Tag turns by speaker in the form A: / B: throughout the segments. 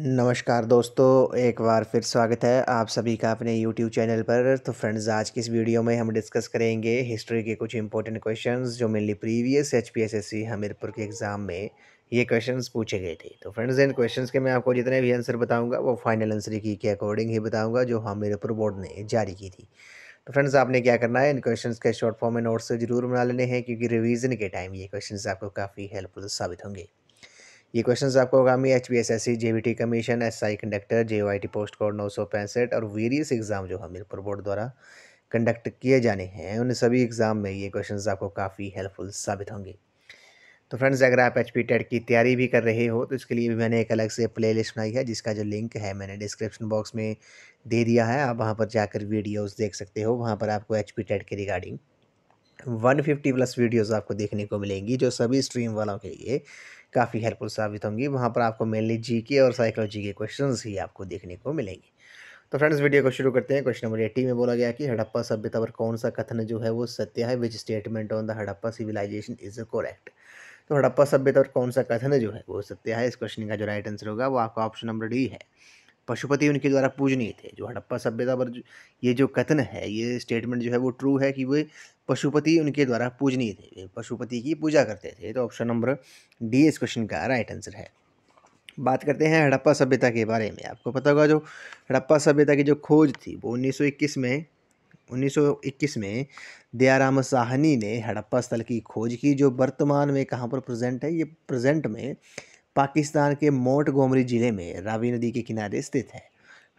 A: नमस्कार दोस्तों एक बार फिर स्वागत है आप सभी का अपने यूट्यूब चैनल पर तो फ्रेंड्स आज की इस वीडियो में हम डिस्कस करेंगे हिस्ट्री के कुछ इंपॉर्टेंट क्वेश्चंस जो mainly previous H P S S C Hamirpur के एग्ज़ाम में ये क्वेश्चंस पूछे गए थे तो फ्रेंड्स इन क्वेश्चंस के मैं आपको जितने भी आंसर बताऊँगा वो फाइनल आंसर की के अकॉर्डिंग ही बताऊँगा जो हमीरपुर बोर्ड ने जारी की थी तो फ्रेंड्स आपने क्या करना है इन क्वेश्चन के शॉर्ट फॉर्म में नोट्स जरूर बना लेने हैं क्योंकि रिवीजन के टाइम ये क्वेश्चन आपको काफ़ी हेल्पफुल साबित होंगे ये क्वेश्चन आपको आगामी H P S S C J B T commission S I conductor J Y T post code नौ सौ पैंसठ और वेरियस एग्ज़ाम जो हमीरपुर बोर्ड द्वारा कंडक्ट किए जाने हैं उन सभी एग्ज़ाम में ये क्वेश्चन आपको काफ़ी हेल्पफुल साबित होंगे तो फ्रेंड्स अगर आप एच पी टेट की तैयारी भी कर रहे हो तो इसके लिए भी मैंने एक अलग से प्ले लिस्ट बनाई है जिसका जो लिंक है मैंने डिस्क्रिप्शन बॉक्स में दे दिया है आप वहाँ पर जाकर वीडियोस देख सकते हो वहाँ पर आपको एच पी टेट के रिगार्डिंग 150 प्लस वीडियोस आपको देखने को मिलेंगी जो सभी स्ट्रीम वालों के लिए काफ़ी हेल्पफुल साबित होंगी वहाँ पर आपको मेनली जीके और साइकोलॉजी के क्वेश्चन ही आपको देखने को मिलेंगे तो फ्रेंड्स वीडियो को शुरू करते हैं क्वेश्चन नंबर एटी में बोला गया कि हड़प्पा सभ्यता पर कौन सा कथन जो है वो सत्य है which statement on the Harappa civilisation is correct तो हड़प्पा सभ्यता पर कौन सा कथन जो है वो सत्य है इस क्वेश्चन का जो राइट आंसर होगा वो आपका ऑप्शन नंबर डी है पशुपति उनके द्वारा पूजनीय थे जो हड़प्पा सभ्यता पर ये जो कथन है ये स्टेटमेंट जो है वो ट्रू है कि वे पशुपति उनके द्वारा पूजनीय थे पशुपति की पूजा करते थे तो ऑप्शन नंबर डी इस क्वेश्चन का राइट आंसर है बात करते हैं हड़प्पा सभ्यता के बारे में आपको पता होगा जो हड़प्पा सभ्यता की जो खोज थी वो 1921 में 1921 में दयाराम साहनी ने हड़प्पा स्थल की खोज की जो वर्तमान में कहाँ पर प्रेजेंट है ये प्रेजेंट में पाकिस्तान के मोट गोमरी ज़िले में रावी नदी के किनारे स्थित है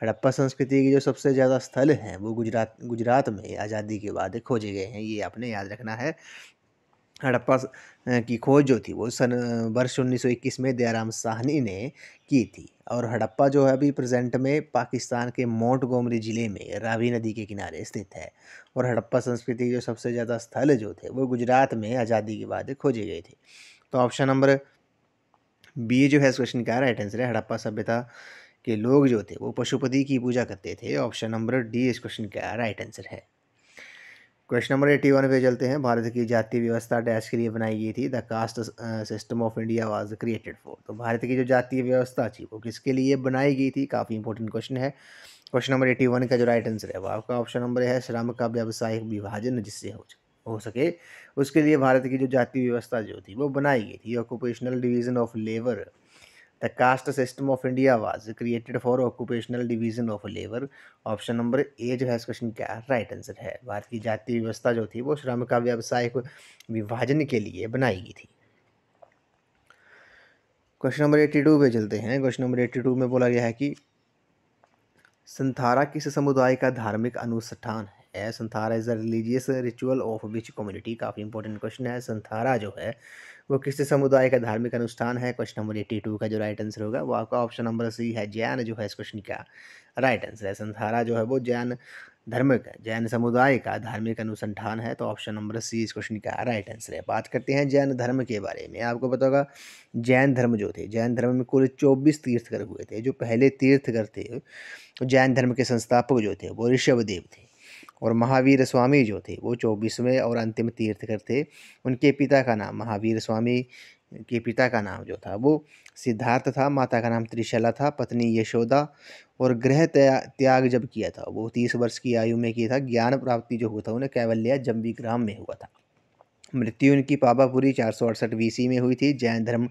A: हड़प्पा संस्कृति के जो सबसे ज़्यादा स्थल हैं वो गुजरात गुजरात में आज़ादी के बाद खोजे गए हैं ये आपने याद रखना है हड़प्पा की खोज जो थी वो सन वर्ष 1921 में दयाराम साहनी ने की थी और हड़प्पा जो है अभी प्रेजेंट में पाकिस्तान के मोट गोमरी ज़िले में रावी नदी के किनारे स्थित है और हड़प्पा संस्कृति के जो सबसे ज़्यादा स्थल जो थे वो गुजरात में आज़ादी के बाद खोजे गए थे तो ऑप्शन नंबर बी जो है इस क्वेश्चन का राइट आंसर है हड़प्पा सभ्यता के लोग जो थे वो पशुपति की पूजा करते थे ऑप्शन नंबर डी इस क्वेश्चन का राइट आंसर है क्वेश्चन नंबर एटी वन पे चलते हैं भारत की जाति व्यवस्था डैश के लिए बनाई गई थी the caste system of India was created for तो भारत की जो जातीय व्यवस्था थी वो किसके लिए बनाई गई थी काफ़ी इंपॉर्टेंट क्वेश्चन है क्वेश्चन नंबर एटी वन का जो राइट आंसर है वो आपका ऑप्शन नंबर है श्रम का व्यावसायिक विभाजन जिससे हो हो सके उसके लिए भारत की जो जाति व्यवस्था जो थी वो बनाई गई थी occupational division of labour the caste system of India was created for occupational division of labour option number A जो है इस क्वेश्चन का राइट आंसर है भारत की जाति व्यवस्था जो थी वो श्रम का व्यावसायिक विभाजन के लिए बनाई गई थी क्वेश्चन नंबर एट्टी टू पे चलते हैं क्वेश्चन नंबर एट्टी टू में बोला गया है कि संथारा किस समुदाय का धार्मिक अनुष्ठान है है Santhara is a religious ritual of which community काफ़ी इंपॉर्टेंट क्वेश्चन है संथारा जो है वो किस समुदाय का धार्मिक अनुष्ठान है क्वेश्चन नंबर एट्टी टू का जो राइट आंसर होगा वो आपका ऑप्शन नंबर सी है जैन जो है इस क्वेश्चन का राइट आंसर है संथारा जो है वो जैन धर्म का जैन समुदाय का धार्मिक अनुसंधान है तो ऑप्शन नंबर सी इस क्वेश्चन का राइट आंसर है बात करते हैं जैन धर्म के बारे में आपको पता होगा जैन धर्म जो थे जैन धर्म में कुल चौबीस तीर्थकर हुए थे जो पहले तीर्थकर थे जैन धर्म के संस्थापक जो थे वो ऋषभदेव थे और महावीर स्वामी जो थे वो चौबीसवें और अंतिम तीर्थकर थे उनके पिता का नाम महावीर स्वामी के पिता का नाम जो था वो सिद्धार्थ था माता का नाम त्रिशला था पत्नी यशोदा और गृह त्याग जब किया था वो तीस वर्ष की आयु में किया था ज्ञान प्राप्ति जो हुआ था उन्हें कैवल्या जम्बीग्राम में हुआ था मृत्यु उनकी पापापुरी चार सौ अड़सठ बीसी में हुई थी जैन धर्म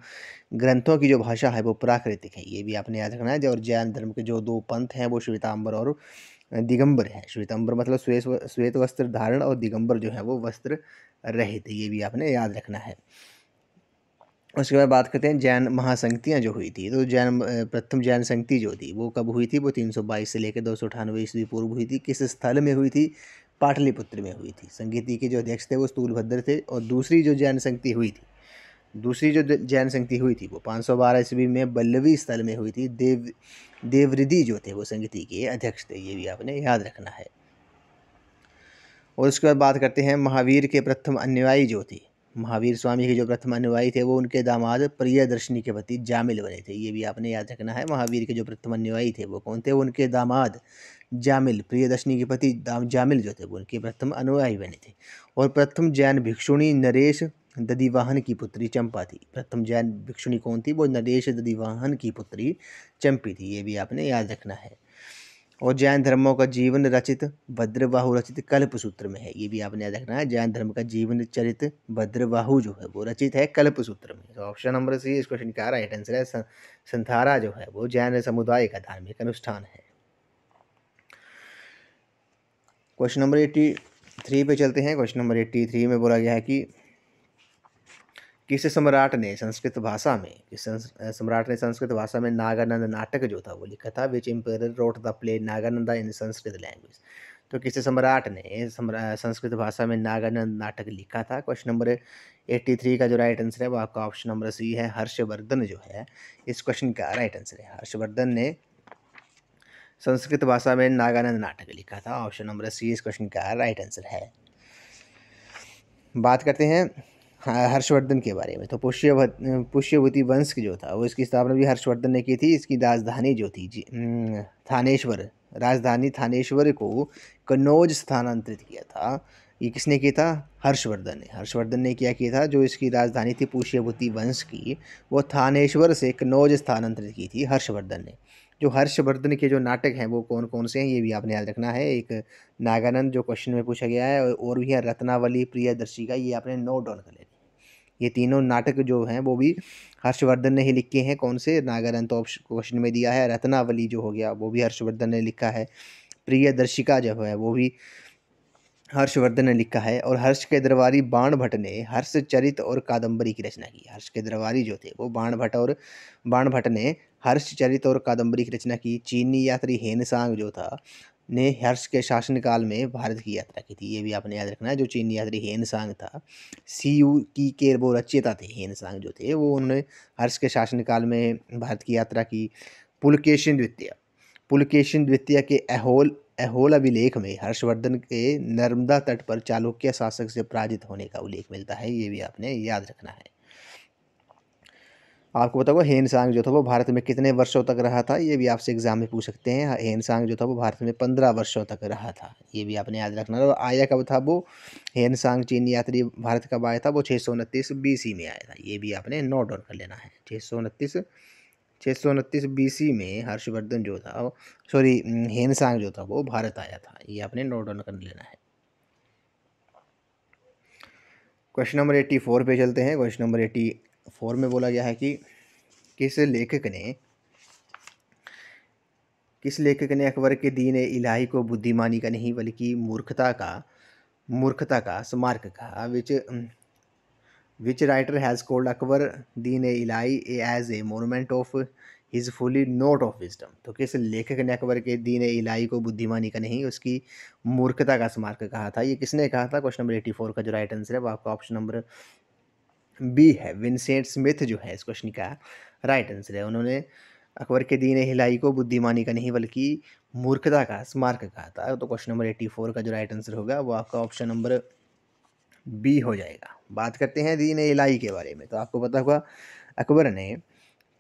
A: ग्रंथों की जो भाषा है वो प्राकृतिक है ये भी आपने याद रखना है और जैन धर्म के जो दो पंथ हैं वो श्वेतांबर और दिगंबर है श्वेतंबर मतलब श्वेत श्वेत वस्त्र धारण और दिगंबर जो है वो वस्त्र रहित ये भी आपने याद रखना है उसके बाद बात करते हैं जैन महासंगतियाँ जो हुई थी तो जैन प्रथम जैन संगति जो थी वो कब हुई थी वो 322 से लेकर दो सौ अठानवे ईस्वी पूर्व हुई थी किस स्थल में हुई थी पाटलिपुत्र में हुई थी संगीति के जो अध्यक्ष थे वो स्थूलभद्र थे और दूसरी जो जैन संगति हुई थी दूसरी जो जैन संगति हुई थी वो 512 सौ बारह ईस्वी में बल्लवी स्थल में हुई थी देव देवरिधि जो थे वो संगति के अध्यक्ष थे ये भी आपने याद रखना है और उसके बाद बात करते हैं महावीर के प्रथम अनुयायी जो थे महावीर स्वामी के जो प्रथम अनुयायी थे वो उनके दामाद प्रियदर्शनी के पति जामिल बने थे ये भी आपने याद रखना है महावीर के जो प्रथम अनुयायी थे वो कौन थे उनके दामाद जामिल प्रियदर्शनी के पति जामिल जो थे वो उनके प्रथम अनुयायी बने थे और प्रथम जैन भिक्षुणी नरेश दधिवाहन की पुत्री चंपा थी प्रथम जैन भिक्षुणी कौन थी वो नरेश दधिवाहन की पुत्री चंपी थी ये भी आपने याद रखना है और जैन धर्मों का जीवन रचित भद्रवाहु रचित कल्प सूत्र में है ये भी आपने याद रखना है जैन धर्म का जीवन चरित भद्रवाहु जो है वो रचित है कल्प सूत्र में तो ऑप्शन नंबर सी इस क्वेश्चन का राइट आंसर है संथारा जो है वो जैन समुदाय का धार्मिक अनुष्ठान है क्वेश्चन नंबर एट्टी थ्री पे चलते हैं क्वेश्चन नंबर एट्टी थ्री में बोला गया है कि किस सम्राट ने संस्कृत भाषा में किस सम्राट ने संस्कृत भाषा में नागानंद नाटक जो था वो लिखा था which emperor wrote the play Nagananda in Sanskrit language तो किस सम्राट ने संस्कृत भाषा में नागानंद नाटक लिखा था क्वेश्चन नंबर एट्टी थ्री का जो राइट आंसर है वो आपका ऑप्शन नंबर सी है हर्षवर्धन जो है इस क्वेश्चन का राइट आंसर है हर्षवर्धन ने संस्कृत भाषा में नागानंद नाटक लिखा था ऑप्शन नंबर सी इस क्वेश्चन का राइट आंसर है बात करते हैं हाँ, हर्षवर्धन के बारे में तो पुष्य पुष्यभूति वंश जो था वो इसकी स्थापना भी हर्षवर्धन ने की थी इसकी राजधानी जो थी थानेश्वर राजधानी थानेश्वर को कन्नौज स्थानांतरित किया था ये किसने किया था हर्षवर्धन ने हर्षवर्धन ने क्या किया था जो इसकी राजधानी थी पुष्यभूति वंश की वो थानेश्वर से कन्नौज स्थानांतरित की थी हर्षवर्धन ने जो हर्षवर्धन के जो नाटक हैं वो कौन कौन से हैं ये भी आपने याद रखना है एक नागानंद जो क्वेश्चन में पूछा गया है और भी है रत्नावली प्रियदर्शी का ये आपने नोट डाउन कर लेना ये तीनों नाटक जो हैं वो भी हर्षवर्धन ने ही लिखे हैं कौन से नागालैंड तो क्वेश्चन में दिया है रत्नावली जो हो गया वो भी हर्षवर्धन ने लिखा है प्रिय दर्शिका जो है वो भी हर्षवर्धन ने लिखा है और हर्ष के दरबारी बाण भट्ट ने हर्ष चरित और कादंबरी की रचना की हर्ष के दरबारी जो थे वो बाण भट्ट और बाण भट्ट ने हर्ष चरित और कादंबरी की रचना की चीनी यात्री हेनसांग जो था ने हर्ष के शासनकाल में भारत की यात्रा की थी ये भी आपने याद रखना है जो चीनी यात्री हेनसांग था सी यू की के वो रचयिता थे हेनसांग जो थे वो उन्होंने हर्ष के शासनकाल में भारत की यात्रा की पुलकेशन द्वितीय पुलकेशन द्वितीय के अहोल अहोल अभिलेख में हर्षवर्धन के नर्मदा तट पर चालुक्य शासक से पराजित होने का उल्लेख मिलता है ये भी आपने याद रखना है आपको हेन हेनसांग जो था वो भारत में कितने वर्षों तक रहा था ये भी आपसे एग्जाम में पूछ सकते हैं हेनसांग जो था वो भारत में पंद्रह वर्षों तक रहा था ये भी आपने याद रखना और आया कब था वो हेनसांग चीन यात्री भारत कब आया था वो छः सौ उनतीस सी में आया था ये भी आपने नोट डाउन कर लेना है छः सौ उनतीस छः सौ उनतीस सी में हर्षवर्धन जो था सॉरी हेनसांग जो था वो भारत आया था ये आपने नोट डाउन कर लेना है क्वेश्चन नंबर एट्टी फोर पे चलते हैं क्वेश्चन नंबर एट्टी फोर में बोला गया है कि किस लेखक ने किस लेखक ने अकबर के दीन इलाही को बुद्धिमानी का नहीं बल्कि मूर्खता का मूर्खता का स्मारक कहा which which writer has called Akbar Din Ilahi as a monument of his folly not of wisdom तो किस लेखक ने अकबर के दीन इलाही को बुद्धिमानी का नहीं उसकी मूर्खता का स्मारक कहा था ये किसने कहा था क्वेश्चन नंबर एटी फोर का जो राइट आंसर है वो आपका ऑप्शन नंबर बी है विंसेंट स्मिथ जो है इस क्वेश्चन का राइट आंसर है उन्होंने अकबर के दीन हिलाई को बुद्धिमानी का नहीं बल्कि मूर्खता का स्मारक कहा था तो क्वेश्चन नंबर एट्टी फोर का जो राइट आंसर होगा वो आपका ऑप्शन नंबर बी हो जाएगा बात करते हैं दीन इलाई के बारे में तो आपको पता होगा अकबर ने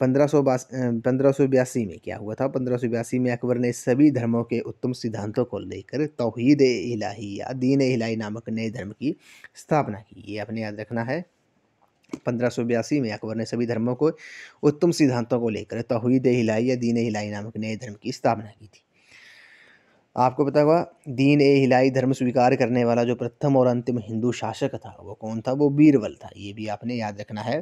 A: पंद्रह सौ पंद्रह सौ बयासी में क्या हुआ था पंद्रह सौ बयासी में अकबर ने सभी धर्मों के उत्तम सिद्धांतों को लेकर तोहद इलाही या दीन इलाही नामक नए धर्म की स्थापना की ये आपने याद रखना है पंद्रह में अकबर ने सभी धर्मों को उत्तम सिद्धांतों को लेकर तोहद हिलाई या दीन हिलाई नामक नए धर्म की स्थापना की थी आपको पता होगा दीन ए हिलाई धर्म स्वीकार करने वाला जो प्रथम और अंतिम हिंदू शासक था वो कौन था वो बीरबल था ये भी आपने याद रखना है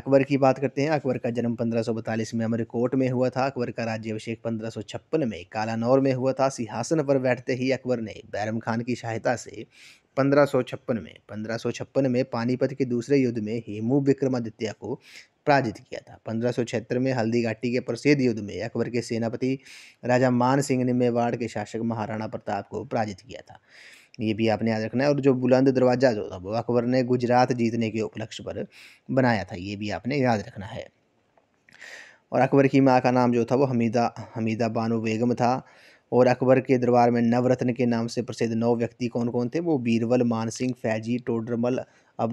A: अकबर की बात करते हैं अकबर का जन्म 1542 में अमरकोट में हुआ था अकबर का राज्य अभिषेक 1556 में कालानौर में हुआ था सिंहासन पर बैठते ही अकबर ने बैरम खान की सहायता से पंद्रह में पंद्रह में पानीपत के दूसरे युद्ध में हेमू विक्रमादित्य को पराजित किया था पंद्रह में हल्दी घाटी के प्रसिद्ध युद्ध में अकबर के सेनापति राजा मान सिंह ने मेवाड़ के शासक महाराणा प्रताप को पराजित किया था ये भी आपने याद रखना है और जो बुलंद दरवाज़ा जो था वो अकबर ने गुजरात जीतने के उपलक्ष्य पर बनाया था ये भी आपने याद रखना है और अकबर की माँ का नाम जो था वो हमीदा हमीदा बानो बेगम था और अकबर के दरबार में नवरत्न के नाम से प्रसिद्ध नौ व्यक्ति कौन कौन थे वो बीरबल मानसिंह फैजी टोडरमल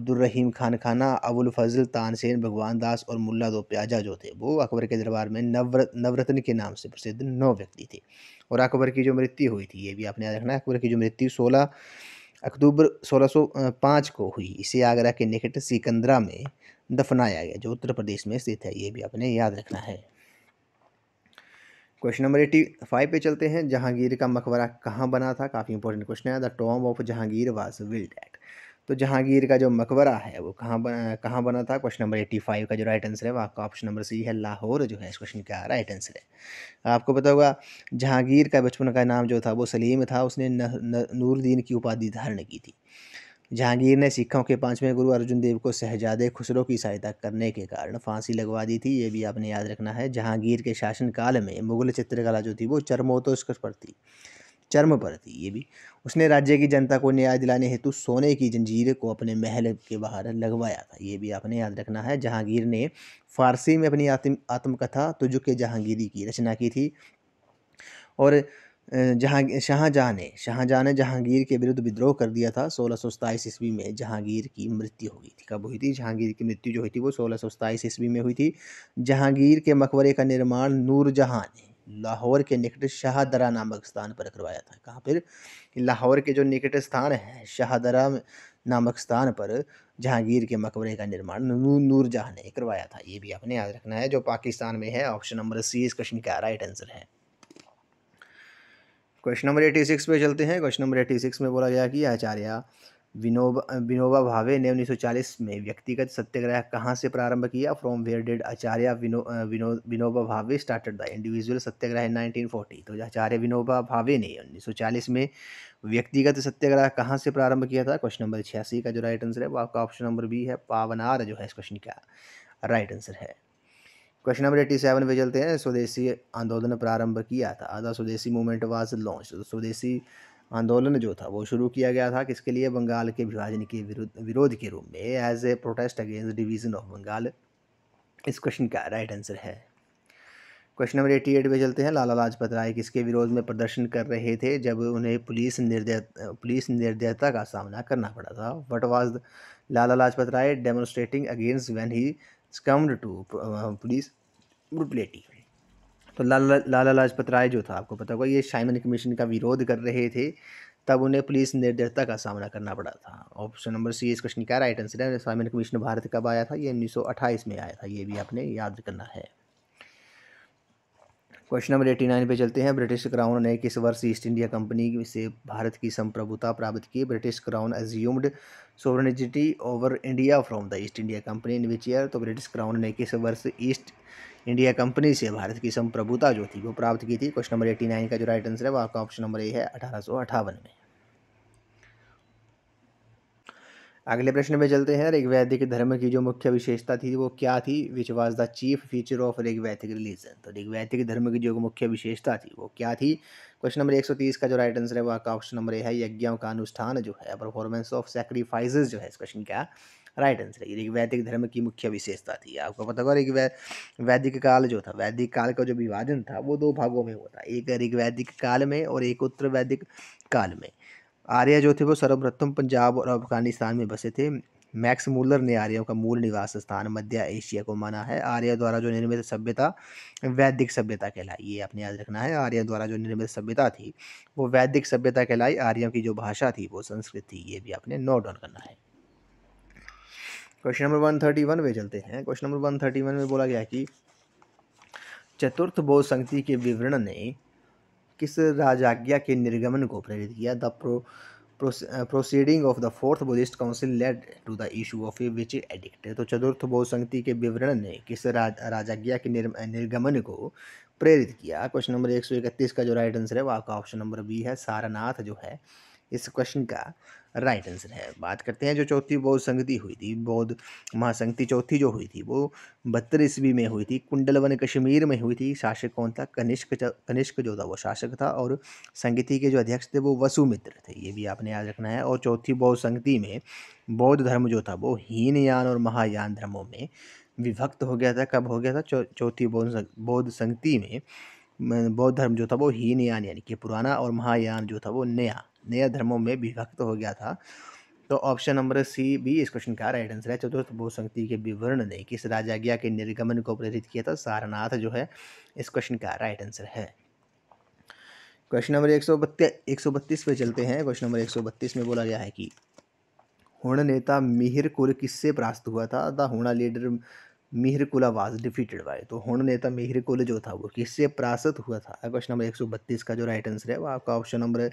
A: रहीम खान खाना अबुल फजल तानसेन भगवान दास और मुल्ला दो प्याजा जो थे वो अकबर के दरबार में नवर नवरत्न के नाम से प्रसिद्ध नौ व्यक्ति थे और अकबर की जो मृत्यु हुई थी ये भी आपने याद रखना अकबर की जो मृत्यु सोलह अक्टूबर 1605 को हुई इसे आगरा के निकट सिकंदरा में दफनाया गया जो उत्तर प्रदेश में स्थित है ये भी आपने याद रखना है क्वेश्चन नंबर एट्टी फाइव पे चलते हैं जहांगीर का मकबरा कहाँ बना था काफ़ी इंपॉर्टेंट क्वेश्चन है the tomb of Jahangir was built at तो जहांगीर का जो मकबरा है वो कहाँ बना कहाँ बना था क्वेश्चन नंबर एट्टी फाइव का जो राइट आंसर है वो आपका ऑप्शन नंबर सी है लाहौर जो है इस क्वेश्चन का राइट आंसर है आपको पता होगा जहांगीर का बचपन का नाम जो था वो सलीम था उसने नूरदीन की उपाधि धारण की थी जहांगीर ने सिखों के पांचवें गुरु अर्जुन देव को सहजादे खुसरो की सहायता करने के कारण फांसी लगवा दी थी ये भी आपने याद रखना है जहांगीर के शासनकाल में मुगल चित्रकला जो थी वो चरमोत्कृष्ट पर थी चर्म पर थी ये भी उसने राज्य की जनता को न्याय दिलाने हेतु सोने की जंजीर को अपने महल के बाहर लगवाया था ये भी आपने याद रखना है जहांगीर ने फारसी में अपनी आत्म आत्मकथा तुझके जहांगीरी की रचना की थी और जहाँ शाहजहाँ ने शाहजहाँ ने जहांगीर के विरुद्ध विद्रोह कर दिया था सोलह सौ सताईस ईस्वी में जहांगीर की मृत्यु हो गई थी कब हुई थी जहांगीर की मृत्यु जो हुई थी वो सोलह सौ सताईस ईस्वी में हुई थी जहाँगीर के मकबरे का निर्माण नूरजहाँ ने लाहौर के निकट शाहदरा नामक स्थान पर करवाया था कहाँ पर लाहौर के जो निकट स्थान है शाहदरा नामक स्थान पर जहांगीर के मकबरे का निर्माण नू, नूरजहाँ ने करवाया था ये भी आपने याद रखना है जो पाकिस्तान में है ऑप्शन नंबर सी इस क्वेश्चन का राइट आंसर है क्वेश्चन नंबर एटी सिक्स पे चलते हैं क्वेश्चन नंबर एटी सिक्स में बोला गया कि आचार्य विनोबा विनोबा भावे ने 1940 में व्यक्तिगत सत्याग्रह कहाँ से प्रारंभ किया from where did Acharya Vino Vino Vinoba Bhave started the individual Satyagraha in 1940 तो आचार्य विनोबा भावे ने 1940 में व्यक्तिगत सत्याग्रह कहाँ से प्रारंभ किया था क्वेश्चन नंबर छियासी का जो राइट आंसर है वो आपका ऑप्शन नंबर बी है पावनार जो है इस क्वेश्चन का राइट आंसर है क्वेश्चन नंबर एट्टी सेवन पे चलते हैं स्वदेशी आंदोलन प्रारंभ किया था द स्वदेशी मूवमेंट वाज लॉन्च स्वदेशी आंदोलन जो था वो शुरू किया गया था किसके लिए बंगाल के विभाजन के विरोध विरोध के रूप में as a protest against division of Bengal इस क्वेश्चन का राइट आंसर है क्वेश्चन नंबर एट्टी एट पे चलते हैं लाला लाजपत राय किसके विरोध में प्रदर्शन कर रहे थे जब उन्हें पुलिस निर्दय पुलिस निर्दयता का सामना करना पड़ा था what was Lala Lajpat Rai demonstrating against when he succumbed to police brutality. तो लाला लाला लाजपत राय जो था आपको पता होगा ये शाइमन कमीशन का विरोध कर रहे थे तब उन्हें पुलिस निर्दयता का सामना करना पड़ा था ऑप्शन नंबर सी इस क्वेश्चन का राइट आंसर है शाइमन कमीशन भारत कब आया था ये उन्नीस में आया था ये भी आपने याद करना है क्वेश्चन नंबर एटी नाइन पे चलते हैं ब्रिटिश क्राउन ने किस वर्ष ईस्ट इंडिया कंपनी से भारत की संप्रभुता प्राप्त की British crown assumed sovereignty over India from the East India Company in which year तो ब्रिटिश क्राउन ने किस वर्ष ईस्ट इंडिया कंपनी से भारत की संप्रभुता जो थी वो प्राप्त की थी क्वेश्चन नंबर एटी नाइन का जो राइट आंसर है वो आपका ऑप्शन नंबर ए है अठारह में अगले प्रश्न पे चलते हैं ऋग्वैदिक धर्म की जो मुख्य विशेषता थी वो क्या थी which was the chief feature of Rigvedic religion तो ऋग्वैदिक धर्म की जो मुख्य विशेषता थी वो क्या थी क्वेश्चन नंबर 130 का जो राइट आंसर है वो आपका ऑप्शन नंबर ए है यज्ञों का अनुष्ठान जो है परफॉर्मेंस ऑफ सेक्रीफाइसेज जो है इस क्वेश्चन का राइट आंसर है ऋग्वैदिक धर्म की मुख्य विशेषता थी आपको पता होगा ऋग्वै वैदिक काल जो था वैदिक काल का जो विभाजन था वो दो भागों में हुआ था एक ऋग्वैदिक काल में और एक उत्तर वैदिक काल में आर्य जो थे वो सर्वप्रथम पंजाब और अफगानिस्तान में बसे थे मैक्स मूलर ने आर्यों का मूल निवास स्थान मध्य एशिया को माना है आर्या द्वारा जो निर्मित सभ्यता वैदिक सभ्यता कहलाई ये आपने याद रखना है आर्या द्वारा जो निर्मित सभ्यता थी वो वैदिक सभ्यता कहलाई आर्यों की जो भाषा थी वो संस्कृत थी ये भी आपने नोट डाउन करना है question number one thirty one में चलते हैं question number one thirty one में बोला गया कि चतुर्थ बौद्ध संगति के विवरण ने किस राजाज्ञा के निर्गमन को प्रेरित किया the pro proceeding of the fourth Buddhist council led to the issue of a which edict तो चतुर्थ बौद्ध संगति के विवरण ने किस राज, राजाज्ञा के निर, निर्गमन को प्रेरित किया क्वेश्चन नंबर एक सौ इकतीस का जो राइट आंसर है वो आपका ऑप्शन नंबर बी है सारनाथ जो है इस क्वेश्चन का राइट आंसर है बात करते हैं जो चौथी बौद्ध संगति हुई थी बौद्ध महासंगति चौथी जो हुई थी वो बहत्तर ईस्वी में हुई थी कुंडलवन कश्मीर में हुई थी शासक कौन था कनिष्क कनिष्क जो था वो शासक था और संगति के जो अध्यक्ष थे वो वसुमित्र थे ये भी आपने याद रखना है और चौथी बौद्ध संगति में बौद्ध धर्म जो था वो हीनयान और महायान धर्मों में विभक्त हो गया था कब हो गया था चौथी बौद्ध बौद्ध संगति में बौद्ध धर्म जो था वो हीनयान यानी कि पुराना और महायान जो था वो नया नया धर्मों में विभक्त हो गया था तो ऑप्शन नंबर सी भी इस क्वेश्चन का राइट आंसर है चतुर्थ तो के विवरण ने किस राजाज्ञा के निर्गमन को प्रेरित किया था सारनाथ जो है इस क्वेश्चन का राइट आंसर है क्वेश्चन नंबर एक सौ बत्तीस पे चलते हैं क्वेश्चन नंबर एक सौ बत्तीस में बोला गया है कि हुण नेता मिहिर कुल किससे परास्त हुआ था द हुणा लीडर मिहिर कुल वाज डिफीटेड बाय तो हुण नेता मिहिर कुल जो था वो किससे परास्त हुआ था क्वेश्चन नंबर एक सौ बत्तीस का जो राइट आंसर है वो आपका ऑप्शन नंबर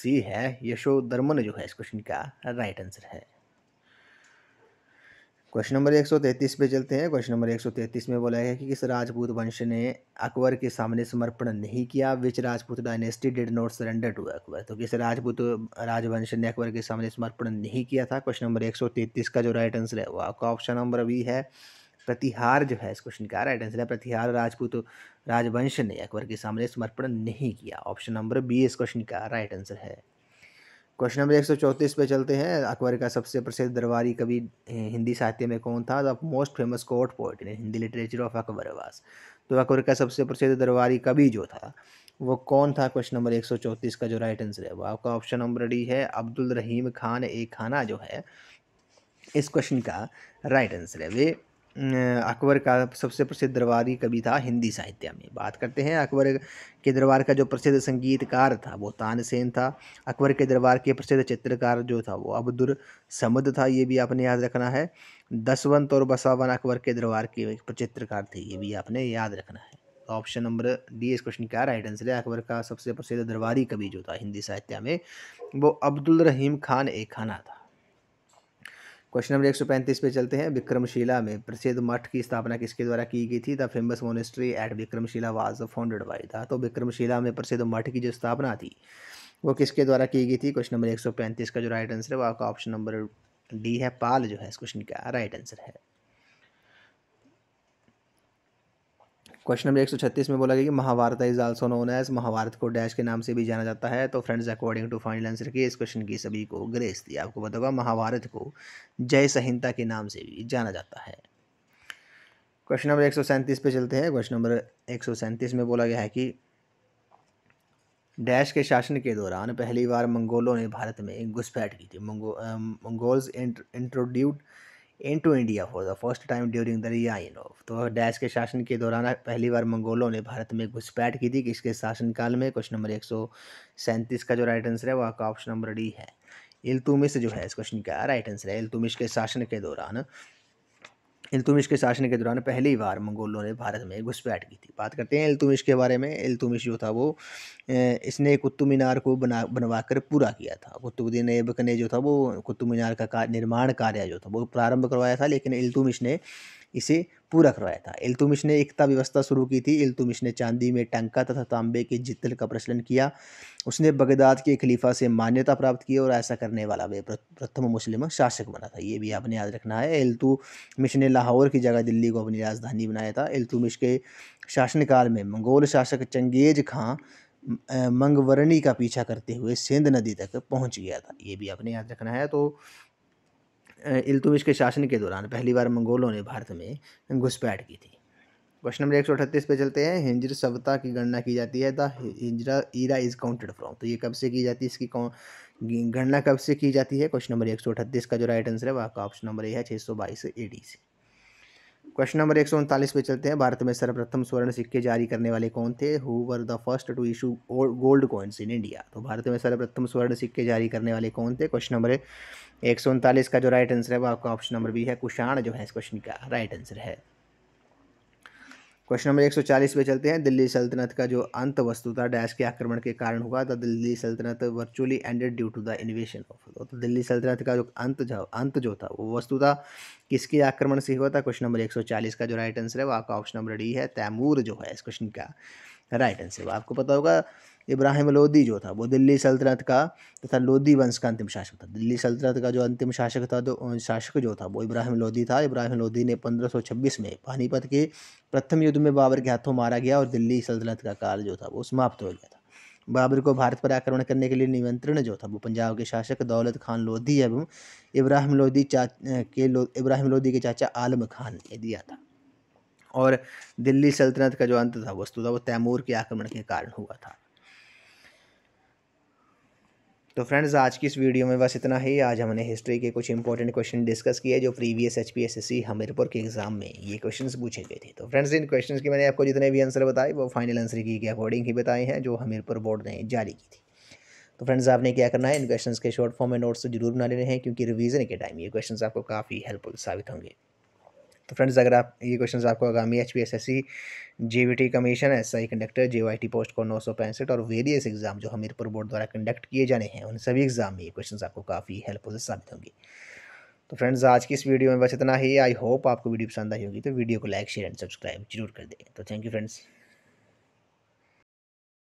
A: सी है यशोधर्मन जो है इस क्वेश्चन का राइट आंसर है क्वेश्चन नंबर 133 पे चलते हैं क्वेश्चन नंबर 133 में बोला गया कि किस राजपूत वंश ने अकबर के सामने समर्पण नहीं किया which Rajput dynasty did not surrender to Akbar तो किस राजपूत राजवंश ने अकबर के सामने समर्पण नहीं किया था क्वेश्चन नंबर 133 का जो राइट आंसर है वो आपका ऑप्शन नंबर बी है प्रतिहार जो है इस क्वेश्चन का राइट आंसर है प्रतिहार राजपूत राजवंश ने अकबर के सामने समर्पण नहीं किया ऑप्शन नंबर बी इस क्वेश्चन का राइट आंसर है क्वेश्चन नंबर एक सौ चौंतीस पे चलते हैं अकबर का सबसे प्रसिद्ध दरबारी कवि हिंदी साहित्य में कौन था the most famous court poet in Hindi literature of Akbar was तो अकबर का सबसे प्रसिद्ध दरबारी कवि जो था वो कौन था क्वेश्चन नंबर एक सौ चौंतीस का जो राइट आंसर है वो आपका ऑप्शन नंबर डी है अब्दुल रहीम खान ए खाना जो है इस क्वेश्चन का राइट आंसर है वे अकबर का सबसे प्रसिद्ध दरबारी कवि था हिंदी साहित्य में बात करते हैं अकबर के दरबार का जो प्रसिद्ध संगीतकार था वो तानसेन था अकबर के दरबार के प्रसिद्ध चित्रकार जो था वो अब्दुल समद था ये भी आपने याद रखना है दसवंत और बसावन अकबर के दरबार के चित्रकार थे ये भी आपने याद रखना है ऑप्शन नंबर डी इस क्वेश्चन का राइट आंसर है अकबर का सबसे प्रसिद्ध दरबारी कवि जो था हिंदी साहित्य में वो अब्दुल रहीम खान ए खाना था क्वेश्चन नंबर एक सौ पैंतीस पे चलते हैं विक्रमशिला में प्रसिद्ध मठ की स्थापना किसके द्वारा की गई थी the famous monastery at Vikramshila was founded by था तो विक्रमशिला में प्रसिद्ध मठ की जो स्थापना थी वो किसके द्वारा की गई थी क्वेश्चन नंबर एक सौ पैंतीस का जो राइट आंसर है वो आपका ऑप्शन नंबर डी है पाल जो है इस क्वेश्चन का राइट आंसर है क्वेश्चन नंबर एक सौ छत्तीस में बोला गया कि Mahabharata is also known as Mahabharata को डैश के नाम से भी जाना जाता है तो friends according to final answer की इस क्वेश्चन की सभी को ग्रेस दी आपको बताऊंगा महाभारत को जय संहिता के नाम से भी जाना जाता है क्वेश्चन नंबर एक सौ सैंतीस पे चलते हैं क्वेश्चन नंबर एक सौ सैंतीस में बोला गया है कि डैश के शासन के दौरान पहली बार मंगोलों ने भारत में घुसपैठ की थी Mongo Mongols introduced into India for the first time during the reign of तो डैश के शासन के दौरान पहली बार मंगोलों ने भारत में घुसपैठ की थी इसके शासनकाल में क्वेश्चन नंबर एक सौ सैंतीस का जो राइट आंसर है वह आपका ऑप्शन नंबर डी है इल्तुमिश जो है इस क्वेश्चन का राइट आंसर है इल्तुमिश के शासन के दौरान इल्तुमिश के शासन के दौरान पहली बार मंगोलों ने भारत में घुसपैठ की थी बात करते हैं इल्तुमिश के बारे में इल्तुमिश जो था वो इसने कुतुब मीनार को बना बनवा कर पूरा किया था कुतुबुद्दीन ऐबक ने जो था वो कुतुब मीनार का निर्माण कार्य जो था वो प्रारंभ करवाया था लेकिन इल्तुमिश ने इसे पूरक रहा था इल्तुमिश ने एकता व्यवस्था शुरू की थी इल्तुमिश ने चांदी में टंका तथा तांबे के जितल का प्रचलन किया उसने बगदाद के खलीफा से मान्यता प्राप्त की और ऐसा करने वाला वे प्रथम मुस्लिम शासक बना था ये भी आपने याद रखना है इल्तुमिश ने लाहौर की जगह दिल्ली को अपनी राजधानी बनाया था इल्तुमिश के शासनकाल में मंगोल शासक चंगेज खां मंगवरणी का पीछा करते हुए सिंध नदी तक पहुंच गया था ये भी आपने याद रखना है तो इल्तुमिश के शासन के दौरान पहली बार मंगोलों ने भारत में घुसपैठ की थी क्वेश्चन नंबर एक सौ अठतीस पे चलते हैं हिंजर सभ्यता की गणना की जाती है the Hijra era is counted from तो ये कब से की जाती है इसकी कौन गणना कब से की जाती है क्वेश्चन नंबर एक सौ अठतीस का जो राइट आंसर है वह आपका ऑप्शन नंबर ए है छः सौ बाईस ए डी से क्वेश्चन नंबर एक सौ उनतालीस पे चलते हैं भारत में सर्वप्रथम स्वर्ण सिक्के जारी करने वाले कौन थे who were the first to issue gold coins in India तो भारत में सर्वप्रथम स्वर्ण सिक्के जारी करने वाले कौन थे क्वेश्चन नंबर एक सौ उनतालीस का जो राइट आंसर है वो आपका ऑप्शन नंबर बी है कुषाण जो है इस क्वेश्चन का राइट आंसर है क्वेश्चन नंबर एक सौ चालीस पे चलते हैं दिल्ली सल्तनत का जो अंत वस्तु था डैश के आक्रमण के कारण हुआ था तो Delhi Sultanate virtually ended due to the invasion of तो दिल्ली सल्तनत का जो अंत जो अंत जो था वो वस्तु था किसके आक्रमण से हुआ था क्वेश्चन नंबर एक सौ चालीस का जो राइट आंसर है वो आपका ऑप्शन नंबर डी है तैमूर जो है इस क्वेश्चन का राइट आंसर आपको पता होगा इब्राहिम लोदी जो था वो दिल्ली सल्तनत का तथा लोदी वंश का अंतिम शासक था दिल्ली सल्तनत का जो अंतिम शासक था तो शासक जो था वो इब्राहिम लोदी था इब्राहिम लोदी ने 1526 में पानीपत के प्रथम युद्ध में बाबर के हाथों मारा गया और दिल्ली सल्तनत का काल जो था वो समाप्त हो गया था बाबर को भारत पर आक्रमण करने के लिए निमंत्रण जो था वो पंजाब के शासक दौलत खान लोधी एवं इब्राहिम लोधी चा के इब्राहिम लोधी के चाचा आलम खान ने दिया था और दिल्ली सल्तनत का जो अंत था वस्तु था वो तैमूर के आक्रमण के कारण हुआ था तो फ्रेंड्स आज की इस वीडियो में बस इतना ही आज हमने हिस्ट्री के कुछ इंपॉर्टेंट क्वेश्चन डिस्कस किए जो previous H P S S C Hamirpur के एग्जाम में ये क्वेश्चंस पूछे गए थे तो फ्रेंड्स इन क्वेश्चंस के मैंने आपको जितने भी आंसर बताए वो फाइनल आंसर की के अकॉर्डिंग ही बताए हैं जो हमीरपुर बोर्ड ने जारी की थी तो फ्रेंड्स आपने क्या करना है इन क्वेश्चन के शॉर्ट फॉर्म में नोट्स जरूर बना लेने हैं क्योंकि रिवीजन के टाइम ये क्वेश्चन आपको काफ़ी हेल्पफुल साबित होंगे तो फ्रेंड्स अगर आप ये क्वेश्चन आपको आगामी H P S S C J V T commission S I conductor J Y T post को नौ सौ पैंसठ और वेरियस एग्जाम जो हमीरपुर बोर्ड द्वारा कंडक्ट किए जाने हैं उन सभी एग्जाम में ये क्वेश्चन आपको काफ़ी हेल्पफुल साबित होंगे तो फ्रेंड्स आज की इस वीडियो में बस इतना ही आई होप आपको वीडियो पसंद आई होगी तो वीडियो को लाइक शेयर एंड सब्सक्राइब जरूर कर दें तो थैंक यू फ्रेंड्स